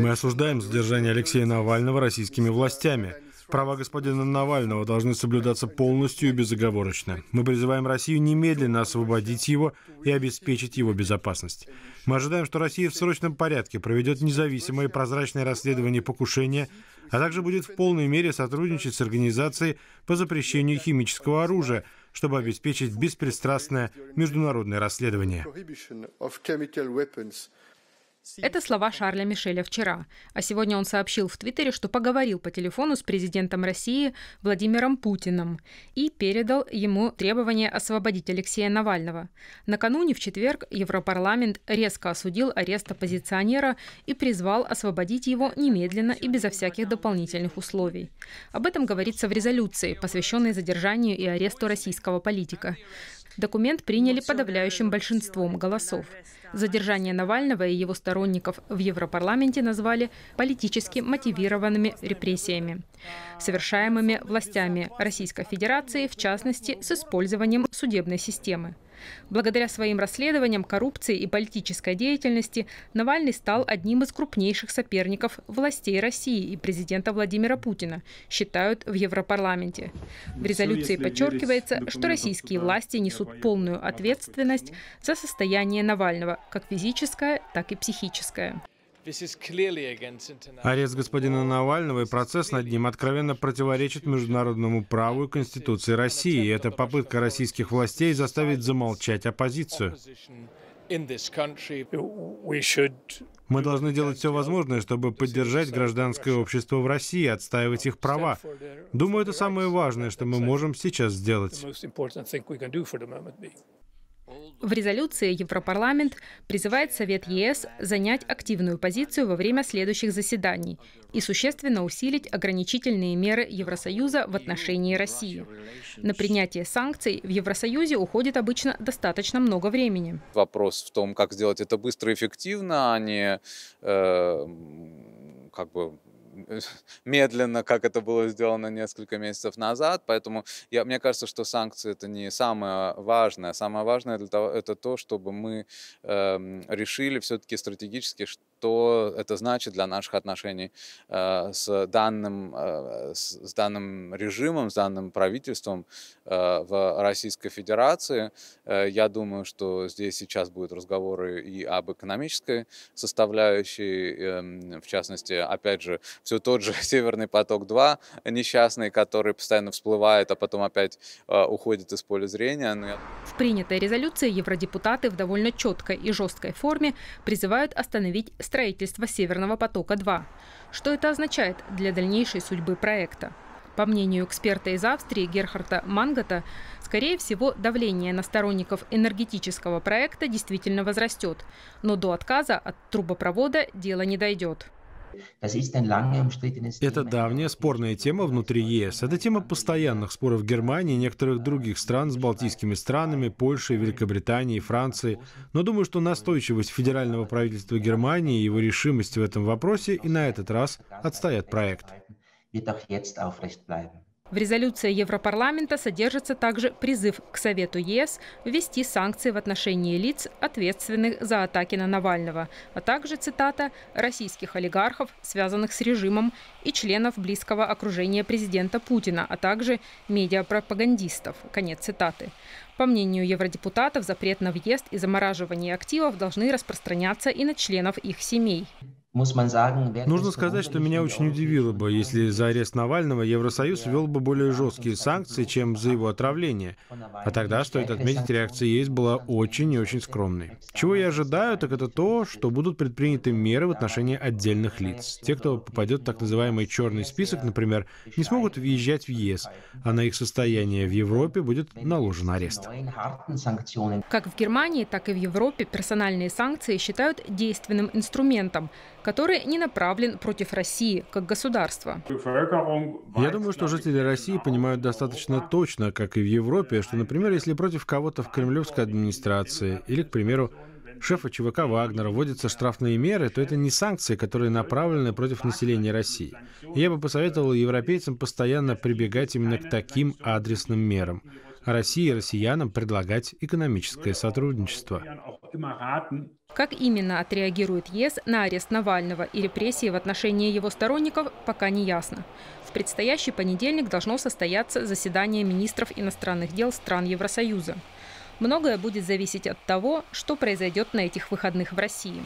Мы осуждаем задержание Алексея Навального российскими властями. Права господина Навального должны соблюдаться полностью и безоговорочно. Мы призываем Россию немедленно освободить его и обеспечить его безопасность. Мы ожидаем, что Россия в срочном порядке проведет независимое и прозрачное расследование покушения, а также будет в полной мере сотрудничать с организацией по запрещению химического оружия, чтобы обеспечить беспристрастное международное расследование. Это слова Шарля Мишеля вчера. А сегодня он сообщил в Твиттере, что поговорил по телефону с президентом России Владимиром Путиным и передал ему требование освободить Алексея Навального. Накануне, в четверг, Европарламент резко осудил арест оппозиционера и призвал освободить его немедленно и безо всяких дополнительных условий. Об этом говорится в резолюции, посвященной задержанию и аресту российского политика. Документ приняли подавляющим большинством голосов. Задержание Навального и его сторонников в Европарламенте назвали политически мотивированными репрессиями, совершаемыми властями Российской Федерации, в частности, с использованием судебной системы. Благодаря своим расследованиям коррупции и политической деятельности Навальный стал одним из крупнейших соперников властей России и президента Владимира Путина, считают в Европарламенте. В ну, резолюции подчеркивается, что российские власти несут полную ответственность за состояние Навального, как физическое, так и психическое. Арест господина Навального и процесс над ним откровенно противоречит международному праву и Конституции России. И это попытка российских властей заставить замолчать оппозицию. Мы должны делать все возможное, чтобы поддержать гражданское общество в России, отстаивать их права. Думаю, это самое важное, что мы можем сейчас сделать. В резолюции Европарламент призывает Совет ЕС занять активную позицию во время следующих заседаний и существенно усилить ограничительные меры Евросоюза в отношении России. На принятие санкций в Евросоюзе уходит обычно достаточно много времени. Вопрос в том, как сделать это быстро и эффективно, а не э, как бы медленно, как это было сделано несколько месяцев назад. Поэтому я, мне кажется, что санкции это не самое важное. Самое важное для того, это то, чтобы мы э, решили все-таки стратегически, что что это значит для наших отношений э, с данным, э, с данным режимом, с данным правительством э, в Российской Федерации. Я думаю, что здесь сейчас будут разговоры и об экономической составляющей, эм, в частности, опять же, все тот же «Северный поток-2» несчастный, который постоянно всплывает, а потом опять уходит из поля зрения. Но я... В принятой резолюции евродепутаты в довольно четкой и жесткой форме призывают остановить строительства «Северного потока-2». Что это означает для дальнейшей судьбы проекта? По мнению эксперта из Австрии Герхарта Мангата, скорее всего, давление на сторонников энергетического проекта действительно возрастет, но до отказа от трубопровода дело не дойдет. Это давняя спорная тема внутри ЕС. Это тема постоянных споров Германии и некоторых других стран с балтийскими странами, Польшей, Великобританией, Францией. Но думаю, что настойчивость федерального правительства Германии и его решимость в этом вопросе и на этот раз отстоят проект. В резолюции Европарламента содержится также призыв к Совету ЕС ввести санкции в отношении лиц, ответственных за атаки на Навального, а также, цитата, «российских олигархов, связанных с режимом, и членов близкого окружения президента Путина, а также медиапропагандистов». Конец цитаты. По мнению евродепутатов, запрет на въезд и замораживание активов должны распространяться и на членов их семей. Нужно сказать, что меня очень удивило бы, если за арест Навального Евросоюз ввел бы более жесткие санкции, чем за его отравление. А тогда, стоит отметить, реакция ЕС была очень и очень скромной. Чего я ожидаю, так это то, что будут предприняты меры в отношении отдельных лиц. Те, кто попадет в так называемый черный список, например, не смогут въезжать в ЕС, а на их состояние в Европе будет наложен арест. Как в Германии, так и в Европе персональные санкции считают действенным инструментом который не направлен против России как государства. Я думаю, что жители России понимают достаточно точно, как и в Европе, что, например, если против кого-то в кремлевской администрации или, к примеру, шефа ЧВК Вагнера вводятся штрафные меры, то это не санкции, которые направлены против населения России. я бы посоветовал европейцам постоянно прибегать именно к таким адресным мерам. России и россиянам предлагать экономическое сотрудничество. Как именно отреагирует ЕС на арест Навального и репрессии в отношении его сторонников, пока не ясно. В предстоящий понедельник должно состояться заседание министров иностранных дел стран Евросоюза. Многое будет зависеть от того, что произойдет на этих выходных в России.